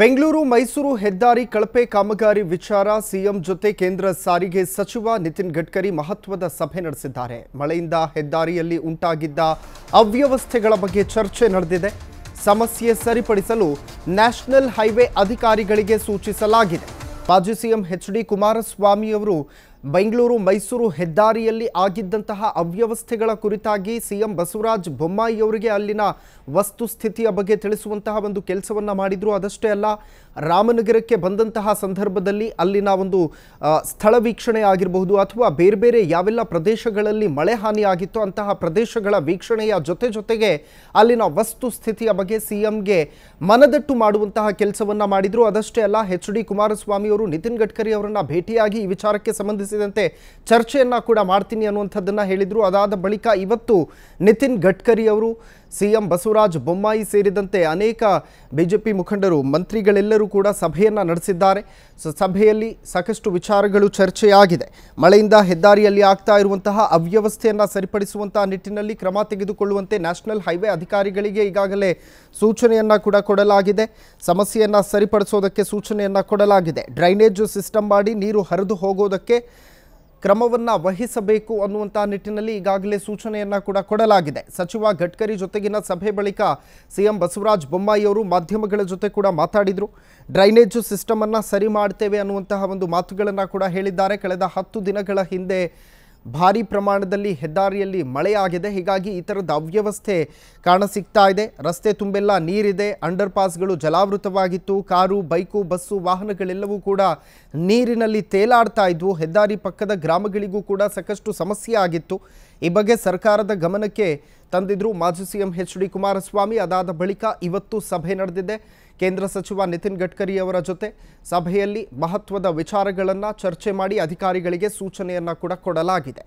ಬೆಂಗಳೂರು ಮೈಸೂರು ಹೆದ್ದಾರಿ ಕಳಪೆ ಕಾಮಗಾರಿ ವಿಚಾರ ಸಿಎಂ ಜೊತೆ ಕೇಂದ್ರ ಸಾರಿಗೆ ಸಚಿವ ನಿತಿನ್ ಗಡ್ಕರಿ ಮಹತ್ವದ ಸಭೆ ನಡೆಸಿದ್ದಾರೆ ಮಳೆಯಿಂದ ಹೆದ್ದಾರಿಯಲ್ಲಿ ಉಂಟಾಗಿದ್ದ ಅವ್ಯವಸ್ಥೆಗಳ ಬಗ್ಗೆ ಚರ್ಚೆ ನಡೆದಿದೆ ಸಮಸ್ಯೆ ಸರಿಪಡಿಸಲು ನ್ಯಾಷನಲ್ ಹೈವೇ ಅಧಿಕಾರಿಗಳಿಗೆ ಸೂಚಿಸಲಾಗಿದೆ ಮಾಜಿ ಸಿಎಂ ಎಚ್ ಡಿ ಕುಮಾರಸ್ವಾಮಿಯವರು ಅವರು ಬೆಂಗಳೂರು ಮೈಸೂರು ಹೆದ್ದಾರಿಯಲ್ಲಿ ಆಗಿದ್ದಂತಹ ಅವ್ಯವಸ್ಥೆಗಳ ಕುರಿತಾಗಿ ಸಿಎಂ ಬಸವರಾಜ ಬೊಮ್ಮಾಯಿಯವರಿಗೆ ಅಲ್ಲಿನ ವಸ್ತುಸ್ಥಿತಿಯ ಬಗ್ಗೆ ತಿಳಿಸುವಂತಹ ಒಂದು ಕೆಲಸವನ್ನು ಮಾಡಿದರು ಅದಷ್ಟೇ ಅಲ್ಲ ರಾಮನಗರಕ್ಕೆ ಬಂದಂತಹ ಸಂದರ್ಭದಲ್ಲಿ ಅಲ್ಲಿನ ಒಂದು ಸ್ಥಳ ವೀಕ್ಷಣೆ ಆಗಿರಬಹುದು ಅಥವಾ ಬೇರೆ ಬೇರೆ ಯಾವೆಲ್ಲ ಪ್ರದೇಶಗಳಲ್ಲಿ ಮಳೆ ಹಾನಿ ಆಗಿತ್ತು ಅಂತಹ ಪ್ರದೇಶಗಳ ವೀಕ್ಷಣೆಯ ಜೊತೆ ಜೊತೆಗೆ ಅಲ್ಲಿನ ವಸ್ತುಸ್ಥಿತಿಯ ಬಗ್ಗೆ ಸಿಎಂಗೆ ಮನದಟ್ಟು ಮಾಡುವಂತಹ ಕೆಲಸವನ್ನು ಮಾಡಿದರು ಅದಷ್ಟೇ ಅಲ್ಲ ಎಚ್ ಡಿ ಕುಮಾರಸ್ವಾಮಿ ಅವರು ನಿತಿನ್ ಗಡ್ಕರಿ ಅವರನ್ನು ಭೇಟಿಯಾಗಿ ಈ ವಿಚಾರಕ್ಕೆ ಸಂಬಂಧಿಸಿದ ಸಂಬಂಧಿಸಿದಂತೆ ಚರ್ಚೆಯನ್ನು ಕೂಡ ಮಾಡ್ತೀನಿ ಅನ್ನುವಂಥದ್ದನ್ನು ಹೇಳಿದರು ಅದಾದ ಬಳಿಕ ಇವತ್ತು ನಿತಿನ್ ಗಡ್ಕರಿ ಅವರು ಸಿಎಂ ಬಸವರಾಜ್ ಬೊಮ್ಮಾಯಿ ಸೇರಿದಂತೆ ಅನೇಕ ಬಿಜೆಪಿ ಮುಖಂಡರು ಮಂತ್ರಿಗಳೆಲ್ಲರೂ ಕೂಡ ಸಭೆಯನ್ನು ನಡೆಸಿದ್ದಾರೆ ಸೊ ಸಭೆಯಲ್ಲಿ ಸಾಕಷ್ಟು ವಿಚಾರಗಳು ಚರ್ಚೆಯಾಗಿದೆ ಮಳೆಯಿಂದ ಹೆದ್ದಾರಿಯಲ್ಲಿ ಆಗ್ತಾ ಇರುವಂತಹ ಅವ್ಯವಸ್ಥೆಯನ್ನು ಸರಿಪಡಿಸುವಂತಹ ನಿಟ್ಟಿನಲ್ಲಿ ಕ್ರಮ ತೆಗೆದುಕೊಳ್ಳುವಂತೆ ನ್ಯಾಷನಲ್ ಹೈವೇ ಅಧಿಕಾರಿಗಳಿಗೆ ಈಗಾಗಲೇ ಸೂಚನೆಯನ್ನು ಕೂಡ ಕೊಡಲಾಗಿದೆ ಸಮಸ್ಯೆಯನ್ನು ಸರಿಪಡಿಸೋದಕ್ಕೆ ಸೂಚನೆಯನ್ನು ಕೊಡಲಾಗಿದೆ ಡ್ರೈನೇಜ್ ಸಿಸ್ಟಮ್ ಮಾಡಿ ನೀರು ಹರಿದು ಹೋಗೋದಕ್ಕೆ ಕ್ರಮವನ್ನು ವಹಿಸಬೇಕು ಅನ್ನುವಂಥ ನಿಟ್ಟಿನಲ್ಲಿ ಈಗಾಗಲೇ ಸೂಚನೆಯನ್ನು ಕೂಡ ಕೊಡಲಾಗಿದೆ ಸಚಿವ ಗಡ್ಕರಿ ಜೊತೆಗಿನ ಸಭೆ ಬಳಿಕ ಸಿಎಂ ಬಸವರಾಜ ಬೊಮ್ಮಾಯಿ ಅವರು ಮಾಧ್ಯಮಗಳ ಜೊತೆ ಕೂಡ ಮಾತಾಡಿದರು ಡ್ರೈನೇಜ್ ಸಿಸ್ಟಮನ್ನು ಸರಿ ಮಾಡ್ತೇವೆ ಅನ್ನುವಂತಹ ಒಂದು ಮಾತುಗಳನ್ನು ಕೂಡ ಹೇಳಿದ್ದಾರೆ ಕಳೆದ ಹತ್ತು ದಿನಗಳ ಹಿಂದೆ ಭಾರಿ ಪ್ರಮಾಣದಲ್ಲಿ ಹೆದ್ದಾರಿಯಲ್ಲಿ ಮಳೆಯಾಗಿದೆ ಹೀಗಾಗಿ ಈ ಥರದ ಅವ್ಯವಸ್ಥೆ ಕಾಣಸಿಗ್ತಾ ಇದೆ ರಸ್ತೆ ತುಂಬೆಲ್ಲ ನೀರಿದೆ ಅಂಡರ್ ಪಾಸ್ಗಳು ಜಲಾವೃತವಾಗಿತ್ತು ಕಾರು ಬೈಕು ಬಸ್ಸು ವಾಹನಗಳೆಲ್ಲವೂ ಕೂಡ ನೀರಿನಲ್ಲಿ ತೇಲಾಡ್ತಾ ಇದ್ವು ಹೆದ್ದಾರಿ ಪಕ್ಕದ ಗ್ರಾಮಗಳಿಗೂ ಕೂಡ ಸಾಕಷ್ಟು ಸಮಸ್ಯೆ ಆಗಿತ್ತು ಈ ಬಗ್ಗೆ ಸರ್ಕಾರದ ಗಮನಕ್ಕೆ ತಂದಿದ್ರು ಮಾಜಿ ಸಿಎಂ ಎಚ್ ಡಿ ಕುಮಾರಸ್ವಾಮಿ ಅದಾದ ಬಳಿಕ ಇವತ್ತು ಸಭೆ ನಡೆದಿದೆ ಕೇಂದ್ರ ಸಚಿವ ನಿತಿನ್ ಗಡ್ಕರಿ ಅವರ ಜೊತೆ ಸಭೆಯಲ್ಲಿ ಮಹತ್ವದ ವಿಚಾರಗಳನ್ನು ಚರ್ಚೆ ಮಾಡಿ ಅಧಿಕಾರಿಗಳಿಗೆ ಸೂಚನೆಯನ್ನು ಕೂಡ ಕೊಡಲಾಗಿದೆ